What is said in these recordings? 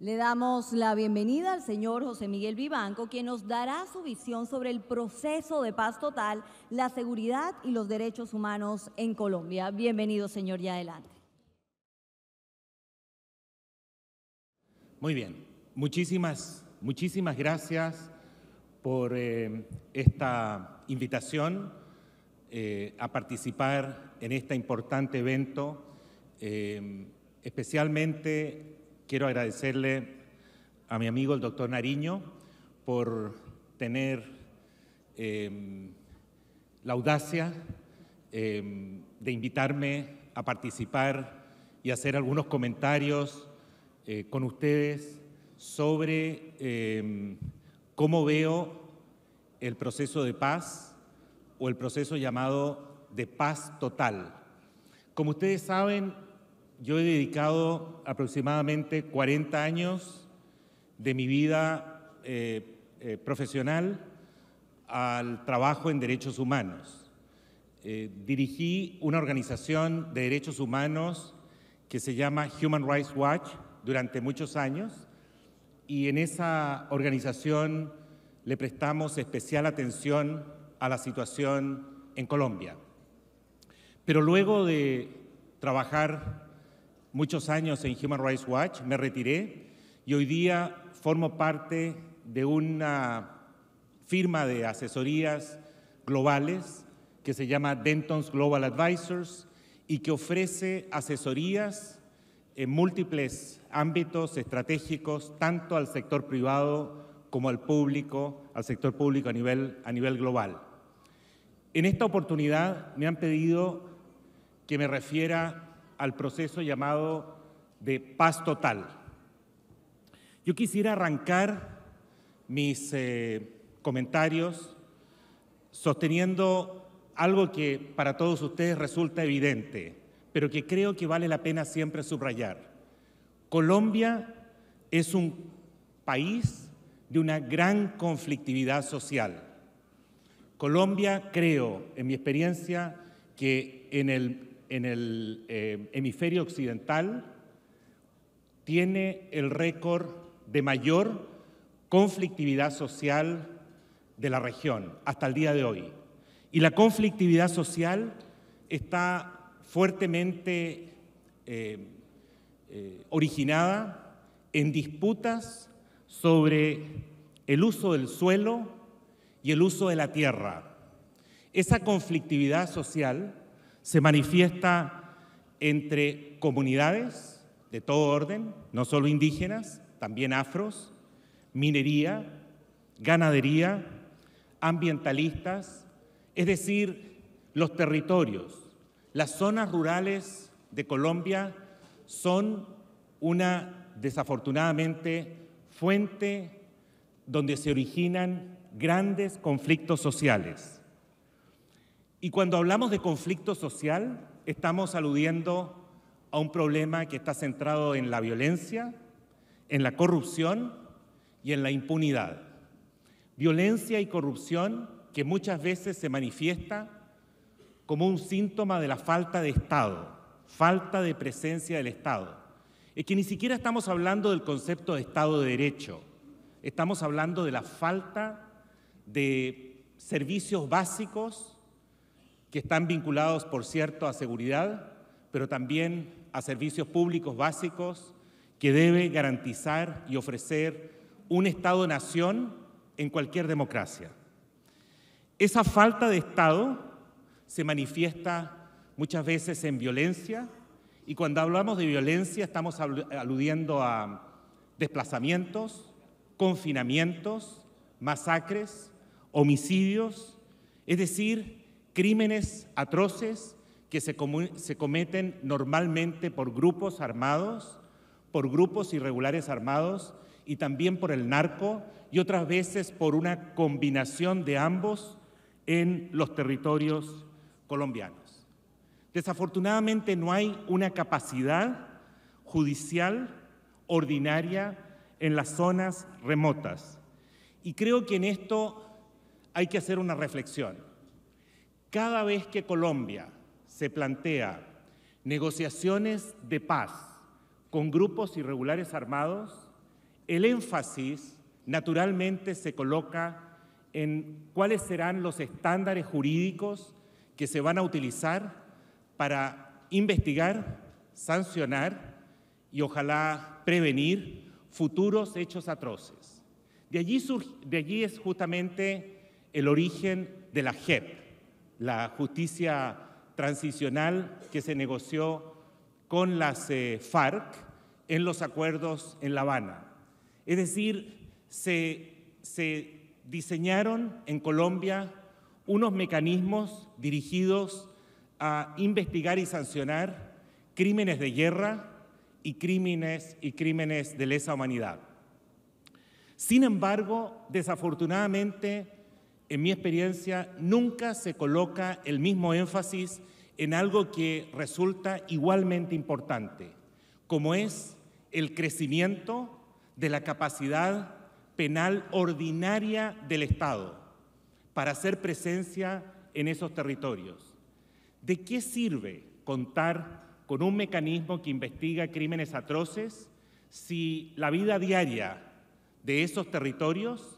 Le damos la bienvenida al señor José Miguel Vivanco, quien nos dará su visión sobre el proceso de paz total, la seguridad y los derechos humanos en Colombia. Bienvenido, señor, y adelante. Muy bien, muchísimas, muchísimas gracias por eh, esta invitación eh, a participar en este importante evento, eh, especialmente Quiero agradecerle a mi amigo el doctor Nariño por tener em, la audacia em, de invitarme a participar y hacer algunos comentarios eh, con ustedes sobre em, cómo veo el proceso de paz o el proceso llamado de paz total. Como ustedes saben, yo he dedicado aproximadamente 40 años de mi vida eh, eh, profesional al trabajo en derechos humanos. Eh, dirigí una organización de derechos humanos que se llama Human Rights Watch durante muchos años y en esa organización le prestamos especial atención a la situación en Colombia. Pero luego de trabajar muchos años en Human Rights Watch, me retiré y hoy día formo parte de una firma de asesorías globales que se llama Denton's Global Advisors y que ofrece asesorías en múltiples ámbitos estratégicos, tanto al sector privado como al público, al sector público a nivel, a nivel global. En esta oportunidad me han pedido que me refiera al proceso llamado de paz total. Yo quisiera arrancar mis eh, comentarios sosteniendo algo que para todos ustedes resulta evidente, pero que creo que vale la pena siempre subrayar. Colombia es un país de una gran conflictividad social. Colombia, creo, en mi experiencia, que en el en el eh, hemisferio occidental tiene el récord de mayor conflictividad social de la región hasta el día de hoy. Y la conflictividad social está fuertemente eh, eh, originada en disputas sobre el uso del suelo y el uso de la tierra. Esa conflictividad social se manifiesta entre comunidades de todo orden, no solo indígenas, también afros, minería, ganadería, ambientalistas, es decir, los territorios, las zonas rurales de Colombia son una, desafortunadamente, fuente donde se originan grandes conflictos sociales. Y cuando hablamos de conflicto social, estamos aludiendo a un problema que está centrado en la violencia, en la corrupción y en la impunidad. Violencia y corrupción que muchas veces se manifiesta como un síntoma de la falta de Estado, falta de presencia del Estado. Es que ni siquiera estamos hablando del concepto de Estado de Derecho, estamos hablando de la falta de servicios básicos que están vinculados, por cierto, a seguridad, pero también a servicios públicos básicos que debe garantizar y ofrecer un Estado-nación en cualquier democracia. Esa falta de Estado se manifiesta muchas veces en violencia y cuando hablamos de violencia estamos aludiendo a desplazamientos, confinamientos, masacres, homicidios, es decir, crímenes atroces que se, cometen normalmente por grupos armados, por grupos irregulares armados y también por el narco y otras veces por una combinación de ambos en los territorios colombianos. Desafortunadamente no hay una capacidad judicial ordinaria en las zonas remotas. Y creo que en esto hay que hacer una reflexión. Cada vez que Colombia se plantea negociaciones de paz con grupos irregulares armados, el énfasis naturalmente se coloca en cuáles serán los estándares jurídicos que se van a utilizar para investigar, sancionar y ojalá prevenir futuros hechos atroces. De allí, es justamente el origen de la JEP, la justicia transicional que se negoció con las eh, FARC en los acuerdos en La Habana. Es decir, se, se diseñaron en Colombia unos mecanismos dirigidos a investigar y sancionar crímenes de guerra y crímenes, y crímenes de lesa humanidad. Sin embargo, desafortunadamente, en mi experiencia, nunca se coloca el mismo énfasis en algo que resulta igualmente importante, como es el crecimiento de la capacidad penal ordinaria del Estado para hacer presencia en esos territorios. ¿De qué sirve contar con un mecanismo que investiga crímenes atroces si la vida diaria de esos territorios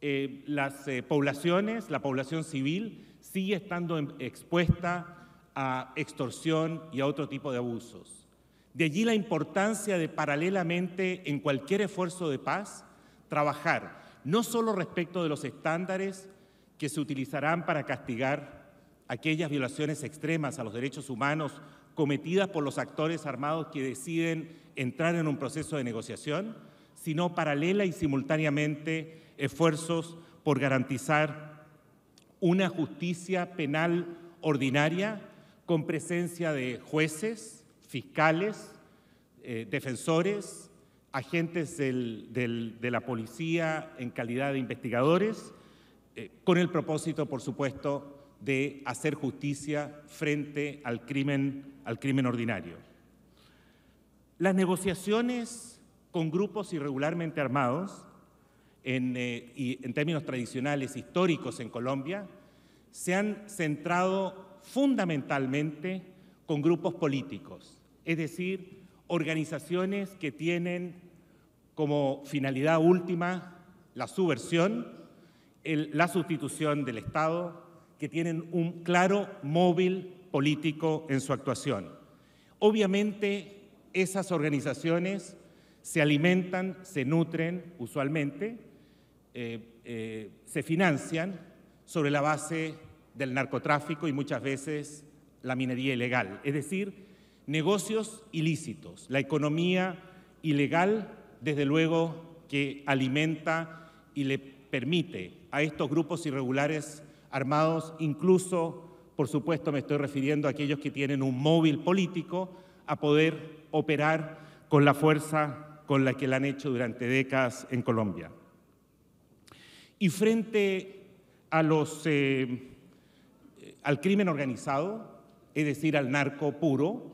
eh, las eh, poblaciones, la población civil, sigue estando em, expuesta a extorsión y a otro tipo de abusos. De allí la importancia de paralelamente en cualquier esfuerzo de paz trabajar no solo respecto de los estándares que se utilizarán para castigar aquellas violaciones extremas a los derechos humanos cometidas por los actores armados que deciden entrar en un proceso de negociación, sino paralela y simultáneamente esfuerzos por garantizar una justicia penal ordinaria con presencia de jueces, fiscales, eh, defensores, agentes de la policía en calidad de investigadores, eh, con el propósito, por supuesto, de hacer justicia frente al crimen, al crimen ordinario. Las negociaciones con grupos irregularmente armados en, eh, y en términos tradicionales históricos en Colombia, se han centrado fundamentalmente con grupos políticos, es decir, organizaciones que tienen como finalidad última la subversión, la sustitución del Estado, que tienen un claro móvil político en su actuación. Obviamente, esas organizaciones se alimentan, se nutren usualmente, eh, eh, se financian sobre la base del narcotráfico y muchas veces la minería ilegal, es decir, negocios ilícitos, la economía ilegal desde luego que alimenta y le permite a estos grupos irregulares armados, incluso, por supuesto, me estoy refiriendo a aquellos que tienen un móvil político, a poder operar con la fuerza con la que la han hecho durante décadas en Colombia. Y frente eh, al crimen organizado, es decir, al narco puro,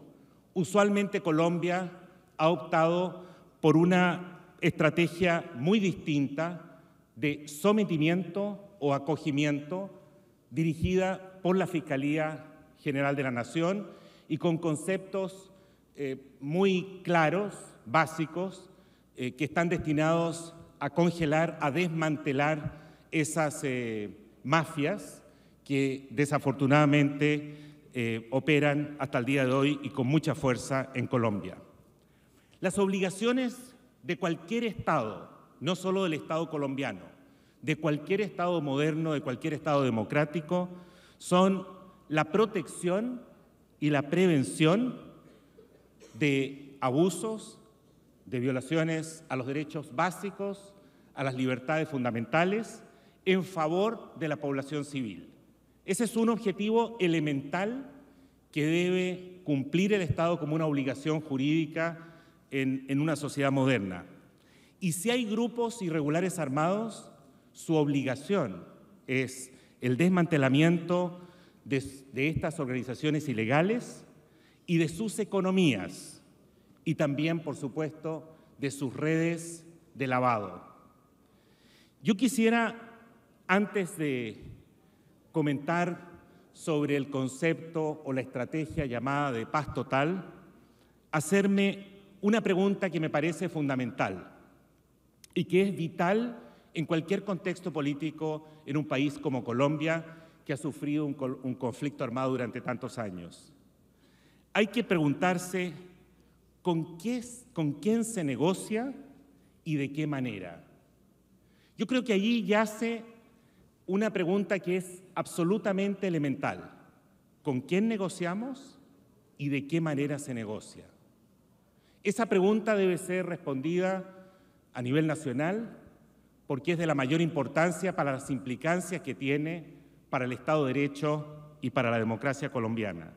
usualmente Colombia ha optado por una estrategia muy distinta de sometimiento o acogimiento dirigida por la Fiscalía General de la Nación y con conceptos eh, muy claros, básicos, eh, que están destinados a congelar, a desmantelar esas eh, mafias que desafortunadamente operan hasta el día de hoy y con mucha fuerza en Colombia. Las obligaciones de cualquier Estado, no solo del Estado colombiano, de cualquier Estado moderno, de cualquier Estado democrático, son la protección y la prevención de abusos, de violaciones a los derechos básicos, a las libertades fundamentales, en favor de la población civil. Ese es un objetivo elemental que debe cumplir el Estado como una obligación jurídica en, una sociedad moderna. Y si hay grupos irregulares armados, su obligación es el desmantelamiento de estas organizaciones ilegales y de sus economías y también, por supuesto, de sus redes de lavado. Yo quisiera, antes de comentar sobre el concepto o la estrategia llamada de paz total, hacerme una pregunta que me parece fundamental y que es vital en cualquier contexto político en un país como Colombia, que ha sufrido un, conflicto armado durante tantos años hay que preguntarse con, con quién se negocia y de qué manera. Yo creo que allí yace una pregunta que es absolutamente elemental. ¿Con quién negociamos y de qué manera se negocia? Esa pregunta debe ser respondida a nivel nacional porque es de la mayor importancia para las implicancias que tiene para el Estado de Derecho y para la democracia colombiana.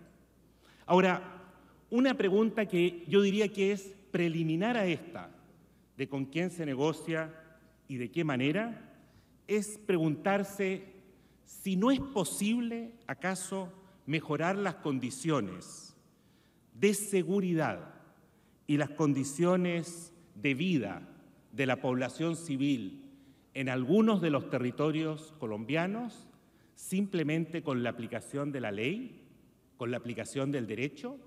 Ahora, una pregunta que yo diría que es preliminar a esta, de con quién se negocia y de qué manera, es preguntarse si no es posible acaso mejorar las condiciones de seguridad y las condiciones de vida de la población civil en algunos de los territorios colombianos simplemente con la aplicación de la ley? con la aplicación del derecho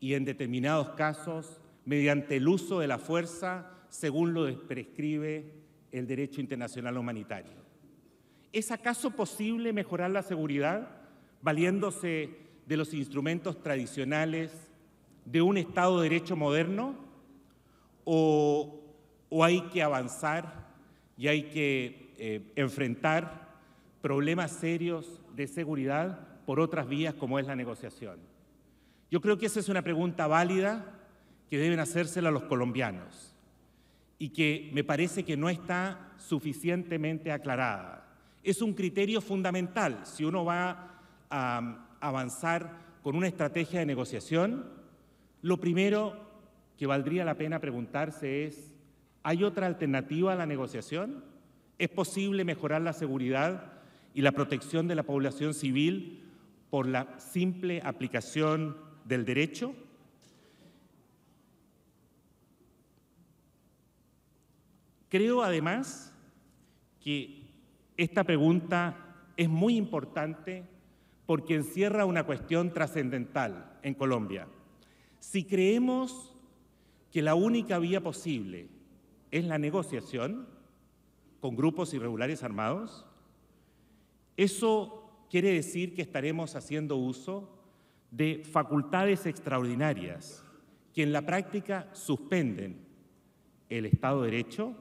y en determinados casos mediante el uso de la fuerza según lo prescribe el derecho internacional humanitario. ¿Es acaso posible mejorar la seguridad valiéndose de los instrumentos tradicionales de un Estado de Derecho moderno? ¿O, hay que avanzar y hay que eh, enfrentar problemas serios de seguridad por otras vías como es la negociación? Yo creo que esa es una pregunta válida que deben hacérsela los colombianos y que me parece que no está suficientemente aclarada. Es un criterio fundamental si uno va a um, avanzar con una estrategia de negociación. Lo primero que valdría la pena preguntarse es, ¿hay otra alternativa a la negociación? ¿Es posible mejorar la seguridad y la protección de la población civil por la simple aplicación del derecho? Creo además que esta pregunta es muy importante porque encierra una cuestión trascendental en Colombia. Si creemos que la única vía posible es la negociación con grupos irregulares armados, eso quiere decir que estaremos haciendo uso de facultades extraordinarias que en la práctica suspenden el Estado de Derecho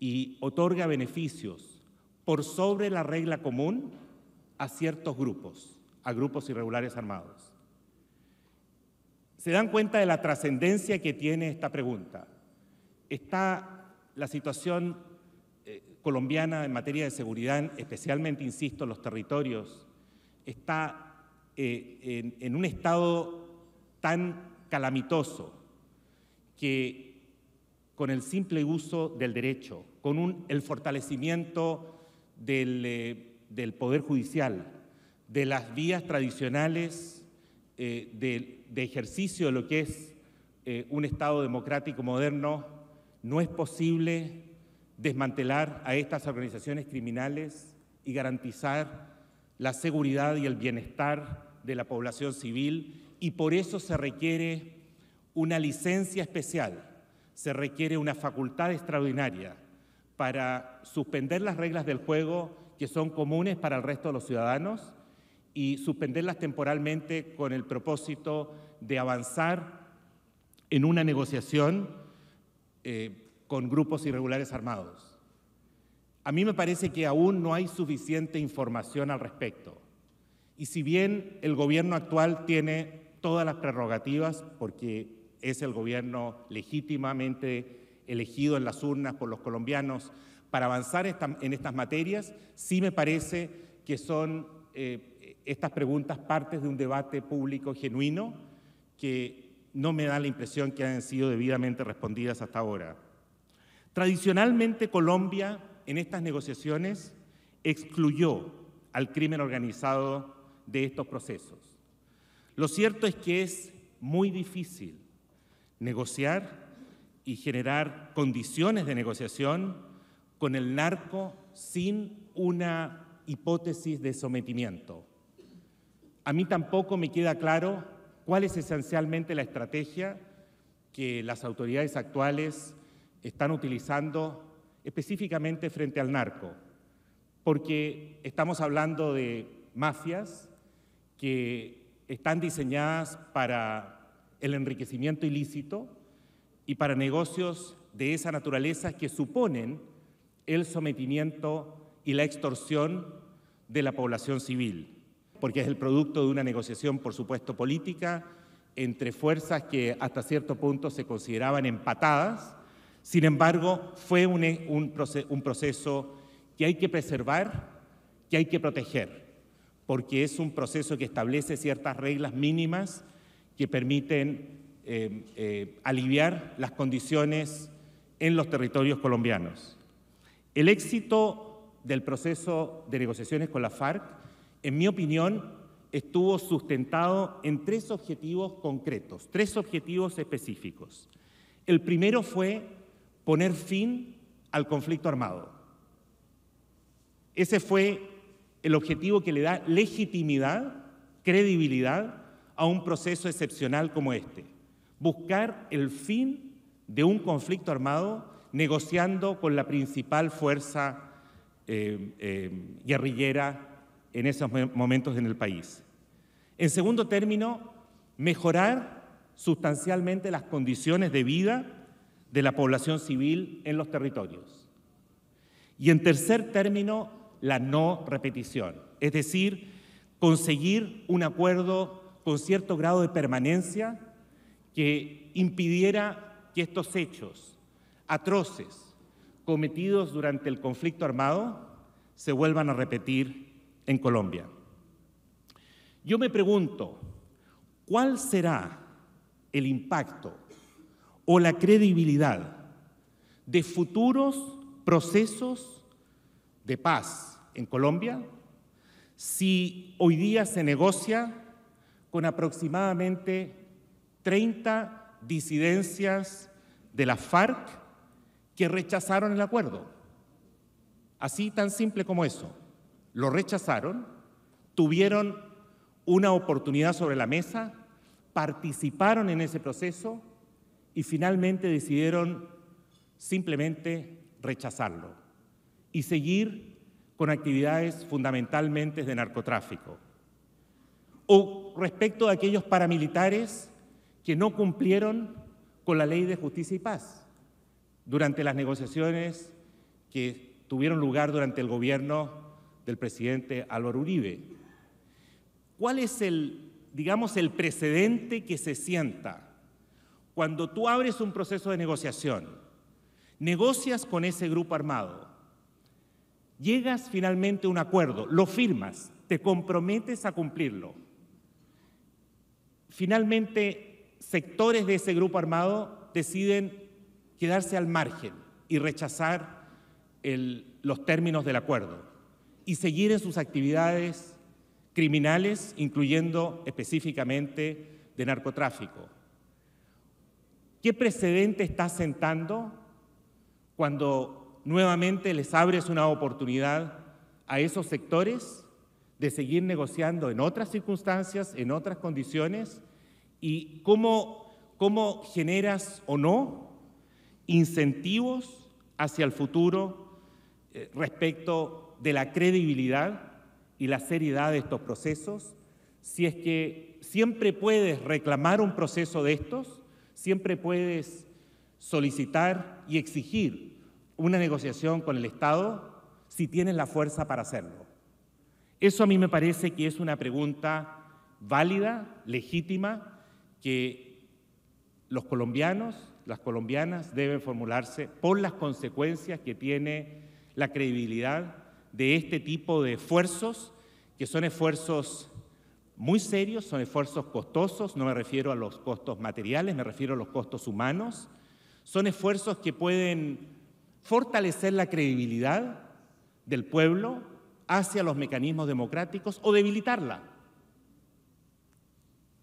y otorga beneficios por sobre la regla común a ciertos grupos, a grupos irregulares armados. Se dan cuenta de la trascendencia que tiene esta pregunta. Está la situación colombiana en materia de seguridad, especialmente, insisto, los territorios, está eh, en, un estado tan calamitoso que con el simple uso del derecho, con el fortalecimiento eh, del, Poder Judicial, de las vías tradicionales eh, de, ejercicio de lo que es un Estado democrático moderno, no es posible desmantelar a estas organizaciones criminales y garantizar la seguridad y el bienestar de la población civil y por eso se requiere una licencia especial, se requiere una facultad extraordinaria para suspender las reglas del juego que son comunes para el resto de los ciudadanos y suspenderlas temporalmente con el propósito de avanzar en una negociación eh, con grupos irregulares armados. A mí me parece que aún no hay suficiente información al respecto. Y si bien el gobierno actual tiene todas las prerrogativas, porque es el gobierno legítimamente elegido en las urnas por los colombianos, para avanzar en estas materias, sí me parece que son eh, estas preguntas partes de un debate público genuino que no me da la impresión que hayan sido debidamente respondidas hasta ahora. Tradicionalmente Colombia en estas negociaciones excluyó al crimen organizado de estos procesos. Lo cierto es que es muy difícil negociar y generar condiciones de negociación con el narco sin una hipótesis de sometimiento. A mí tampoco me queda claro cuál es esencialmente la estrategia que las autoridades actuales están utilizando específicamente frente al narco, porque estamos hablando de mafias que están diseñadas para el enriquecimiento ilícito y para negocios de esa naturaleza que suponen el sometimiento y la extorsión de la población civil, porque es el producto de una negociación, por supuesto, política entre fuerzas que hasta cierto punto se consideraban empatadas sin embargo, fue un, proceso que hay que preservar, que hay que proteger, porque es un proceso que establece ciertas reglas mínimas que permiten eh, eh, aliviar las condiciones en los territorios colombianos. El éxito del proceso de negociaciones con la FARC, en mi opinión, estuvo sustentado en tres objetivos concretos, tres objetivos específicos. El primero fue poner fin al conflicto armado. Ese fue el objetivo que le da legitimidad, credibilidad a un proceso excepcional como este. Buscar el fin de un conflicto armado negociando con la principal fuerza eh, eh, guerrillera en esos momentos en el país. En segundo término, mejorar sustancialmente las condiciones de vida de la población civil en los territorios. Y en tercer término, la no repetición, es decir, conseguir un acuerdo con cierto grado de permanencia que impidiera que estos hechos atroces cometidos durante el conflicto armado se vuelvan a repetir en Colombia. Yo me pregunto, ¿cuál será el impacto o la credibilidad de futuros procesos de paz en Colombia si hoy día se negocia con aproximadamente 30 disidencias de la FARC que rechazaron el acuerdo. Así tan simple como eso. Lo rechazaron, tuvieron una oportunidad sobre la mesa, participaron en ese proceso y finalmente decidieron simplemente rechazarlo y seguir con actividades fundamentalmente de narcotráfico. O respecto a aquellos paramilitares que no cumplieron con la ley de justicia y paz durante las negociaciones que tuvieron lugar durante el gobierno del presidente Álvaro Uribe. ¿Cuál es el, digamos, el precedente que se sienta cuando tú abres un proceso de negociación, negocias con ese grupo armado, llegas finalmente a un acuerdo, lo firmas, te comprometes a cumplirlo. Finalmente, sectores de ese grupo armado deciden quedarse al margen y rechazar los términos del acuerdo y seguir en sus actividades criminales, incluyendo específicamente de narcotráfico. ¿Qué precedente estás sentando cuando nuevamente les abres una oportunidad a esos sectores de seguir negociando en otras circunstancias, en otras condiciones? ¿Y cómo, cómo generas o no incentivos hacia el futuro eh, respecto de la credibilidad y la seriedad de estos procesos? Si es que siempre puedes reclamar un proceso de estos Siempre puedes solicitar y exigir una negociación con el Estado si tienes la fuerza para hacerlo. Eso a mí me parece que es una pregunta válida, legítima, que los colombianos, las colombianas deben formularse por las consecuencias que tiene la credibilidad de este tipo de esfuerzos, que son esfuerzos muy serios, son esfuerzos costosos, no me refiero a los costos materiales, me refiero a los costos humanos. Son esfuerzos que pueden fortalecer la credibilidad del pueblo hacia los mecanismos democráticos o debilitarla.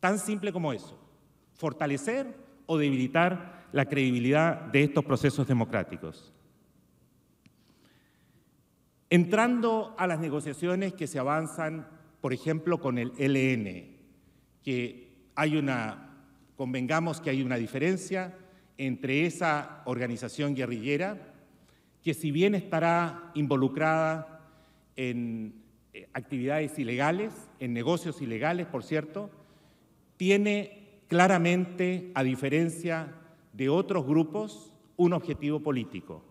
Tan simple como eso, fortalecer o debilitar la credibilidad de estos procesos democráticos. Entrando a las negociaciones que se avanzan por ejemplo, con el LN, que hay una, convengamos que hay una diferencia entre esa organización guerrillera, que si bien estará involucrada en eh, actividades ilegales, en negocios ilegales, por cierto, tiene claramente, a diferencia de otros grupos, un objetivo político.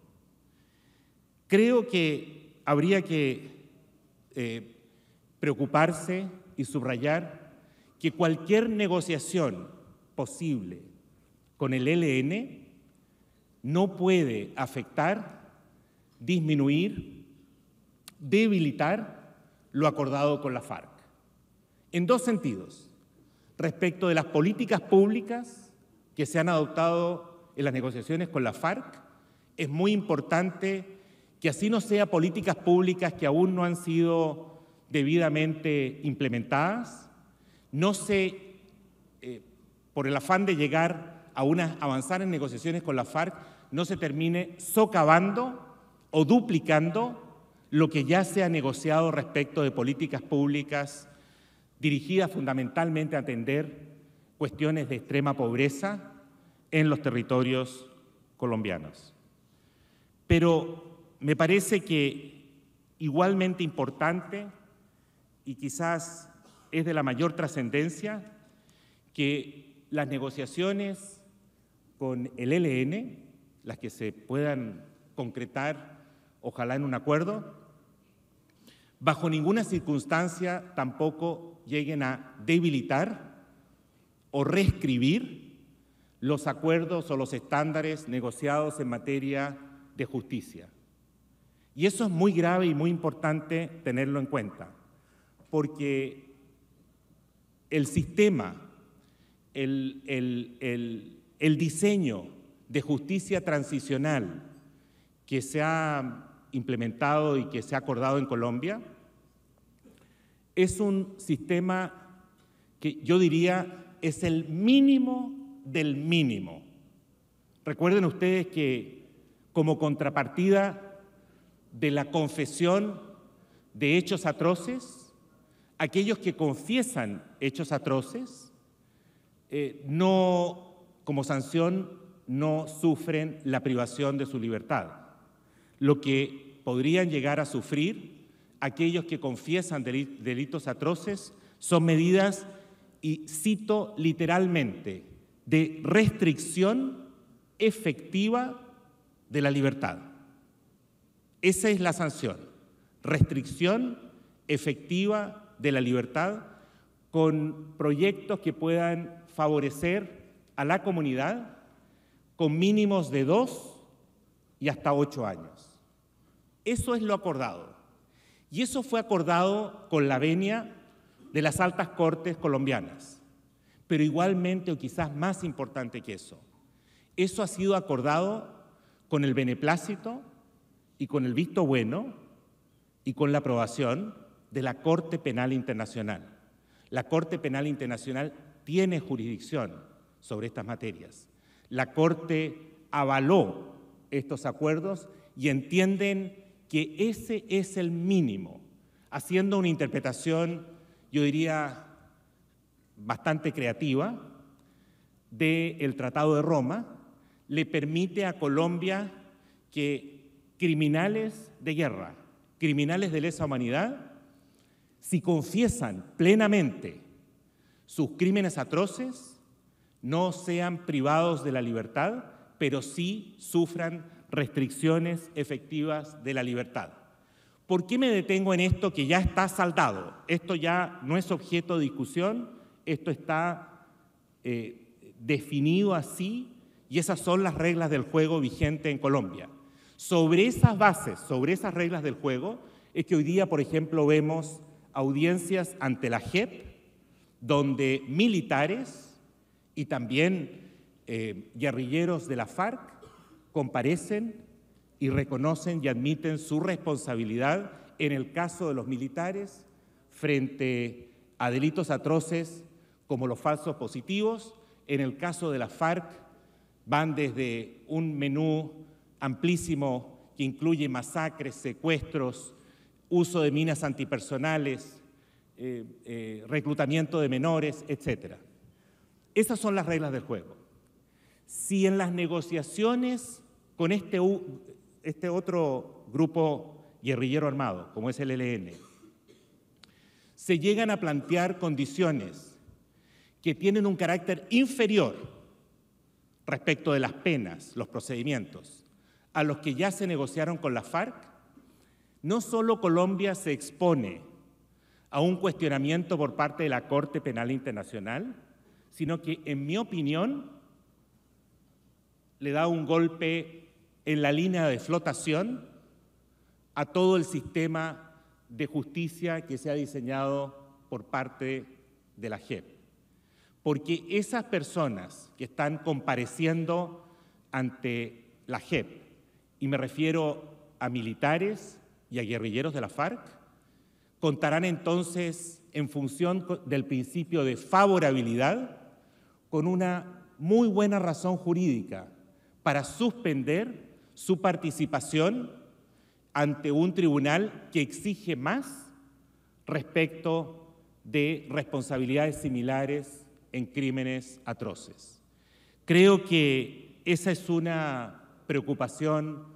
Creo que habría que eh, preocuparse y subrayar que cualquier negociación posible con el e LN no puede afectar, disminuir, debilitar lo acordado con la FARC. En dos sentidos, respecto de las políticas públicas que se han adoptado en las negociaciones con la FARC, es muy importante que así no sea políticas públicas que aún no han sido debidamente implementadas, no se, eh, por el afán de llegar a una, avanzar en negociaciones con la FARC, no se termine socavando o duplicando lo que ya se ha negociado respecto de políticas públicas dirigidas fundamentalmente a atender cuestiones de extrema pobreza en los territorios colombianos. Pero me parece que igualmente importante y quizás es de la mayor trascendencia que las negociaciones con el e LN, las que se puedan concretar, ojalá en un acuerdo, bajo ninguna circunstancia tampoco lleguen a debilitar o reescribir los acuerdos o los estándares negociados en materia de justicia. Y eso es muy grave y muy importante tenerlo en cuenta porque el sistema, el, diseño de justicia transicional que se ha implementado y que se ha acordado en Colombia es un sistema que yo diría es el mínimo del mínimo. Recuerden ustedes que como contrapartida de la confesión de hechos atroces, aquellos que confiesan hechos atroces, eh, no, como sanción, no sufren la privación de su libertad. Lo que podrían llegar a sufrir aquellos que confiesan delitos atroces son medidas, y cito literalmente, de restricción efectiva de la libertad. Esa es la sanción, restricción efectiva de la libertad con proyectos que puedan favorecer a la comunidad con mínimos de dos y hasta ocho años. Eso es lo acordado. Y eso fue acordado con la venia de las altas cortes colombianas. Pero igualmente, o quizás más importante que eso, eso ha sido acordado con el beneplácito y con el visto bueno y con la aprobación de la Corte Penal Internacional. La Corte Penal Internacional tiene jurisdicción sobre estas materias. La Corte avaló estos acuerdos y entienden que ese es el mínimo, haciendo una interpretación, yo diría, bastante creativa del Tratado de Roma, le permite a Colombia que criminales de guerra, criminales de lesa humanidad, si confiesan plenamente sus crímenes atroces, no sean privados de la libertad, pero sí sufran restricciones efectivas de la libertad. ¿Por qué me detengo en esto que ya está saldado? Esto ya no es objeto de discusión, esto está eh, definido así y esas son las reglas del juego vigente en Colombia. Sobre esas bases, sobre esas reglas del juego, es que hoy día, por ejemplo, vemos audiencias ante la JEP, donde militares y también eh, guerrilleros de la FARC comparecen y reconocen y admiten su responsabilidad en el caso de los militares frente a delitos atroces como los falsos positivos. En el caso de la FARC van desde un menú amplísimo que incluye masacres, secuestros, uso de minas antipersonales, eh, eh, reclutamiento de menores, etc. Esas son las reglas del juego. Si en las negociaciones con este, este otro grupo guerrillero armado, como es el L.N., se llegan a plantear condiciones que tienen un carácter inferior respecto de las penas, los procedimientos, a los que ya se negociaron con la FARC, no solo Colombia se expone a un cuestionamiento por parte de la Corte Penal Internacional, sino que, en mi opinión, le da un golpe en la línea de flotación a todo el sistema de justicia que se ha diseñado por parte de la JEP. Porque esas personas que están compareciendo ante la JEP, y me refiero a militares, y a guerrilleros de la FARC, contarán entonces, en función del principio de favorabilidad, con una muy buena razón jurídica para suspender su participación ante un tribunal que exige más respecto de responsabilidades similares en crímenes atroces. Creo que esa es una preocupación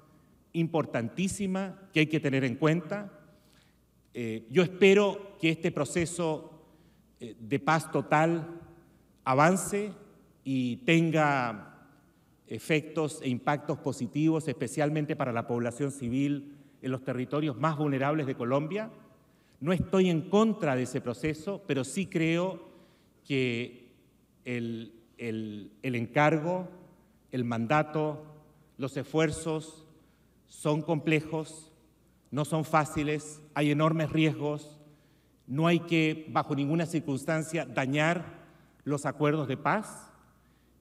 importantísima que hay que tener en cuenta. Eh, yo espero que este proceso eh, de paz total avance y tenga efectos e impactos positivos, especialmente para la población civil en los territorios más vulnerables de Colombia. No estoy en contra de ese proceso, pero sí creo que el encargo, el mandato, los esfuerzos son complejos, no son fáciles, hay enormes riesgos, no hay que bajo ninguna circunstancia dañar los acuerdos de paz,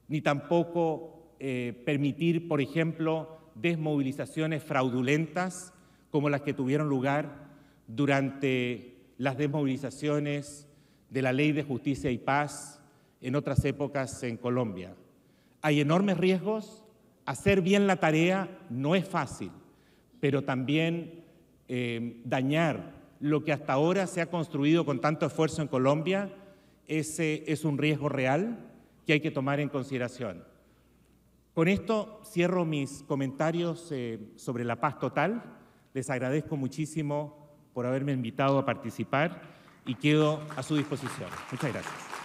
ni tampoco eh, permitir, por ejemplo, desmovilizaciones fraudulentas como las que tuvieron lugar durante las desmovilizaciones de la Ley de Justicia y Paz en otras épocas en Colombia. Hay enormes riesgos, Hacer bien la tarea no es fácil, pero también eh, dañar lo que hasta ahora se ha construido con tanto esfuerzo en Colombia, ese es un riesgo real que hay que tomar en consideración. Con esto cierro mis comentarios eh, sobre la paz total. Les agradezco muchísimo por haberme invitado a participar y quedo a su disposición. Muchas gracias.